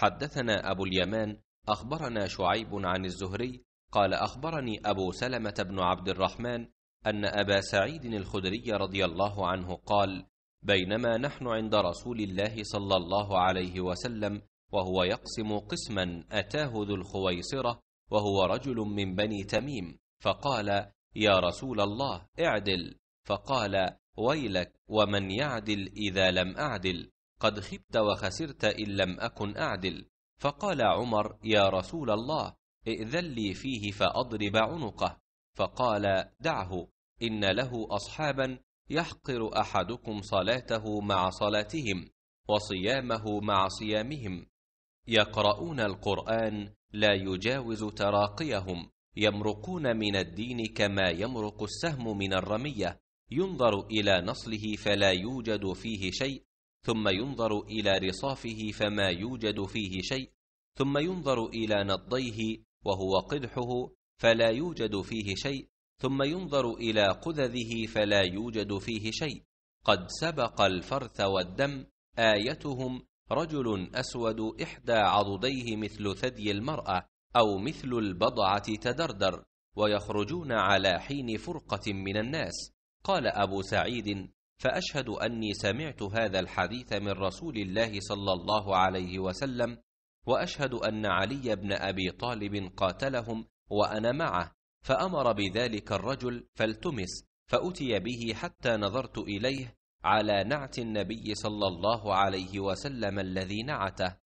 حدثنا أبو اليمان أخبرنا شعيب عن الزهري قال أخبرني أبو سلمة بن عبد الرحمن أن أبا سعيد الخدري رضي الله عنه قال: بينما نحن عند رسول الله صلى الله عليه وسلم وهو يقسم قسما أتاه ذو الخويصرة وهو رجل من بني تميم فقال: يا رسول الله اعدل فقال: ويلك ومن يعدل إذا لم أعدل قد خبت وخسرت إن لم أكن أعدل فقال عمر يا رسول الله ائذن لي فيه فأضرب عنقه فقال دعه إن له أصحابا يحقر أحدكم صلاته مع صلاتهم وصيامه مع صيامهم يقرؤون القرآن لا يجاوز تراقيهم يمرقون من الدين كما يمرق السهم من الرمية ينظر إلى نصله فلا يوجد فيه شيء ثم ينظر إلى رصافه فما يوجد فيه شيء ثم ينظر إلى نضيه وهو قدحه فلا يوجد فيه شيء ثم ينظر إلى قذذه فلا يوجد فيه شيء قد سبق الفرث والدم آيتهم رجل أسود إحدى عضديه مثل ثدي المرأة أو مثل البضعة تدردر ويخرجون على حين فرقة من الناس قال أبو سعيد فاشهد اني سمعت هذا الحديث من رسول الله صلى الله عليه وسلم واشهد ان علي بن ابي طالب قاتلهم وانا معه فامر بذلك الرجل فالتمس فاتي به حتى نظرت اليه على نعت النبي صلى الله عليه وسلم الذي نعته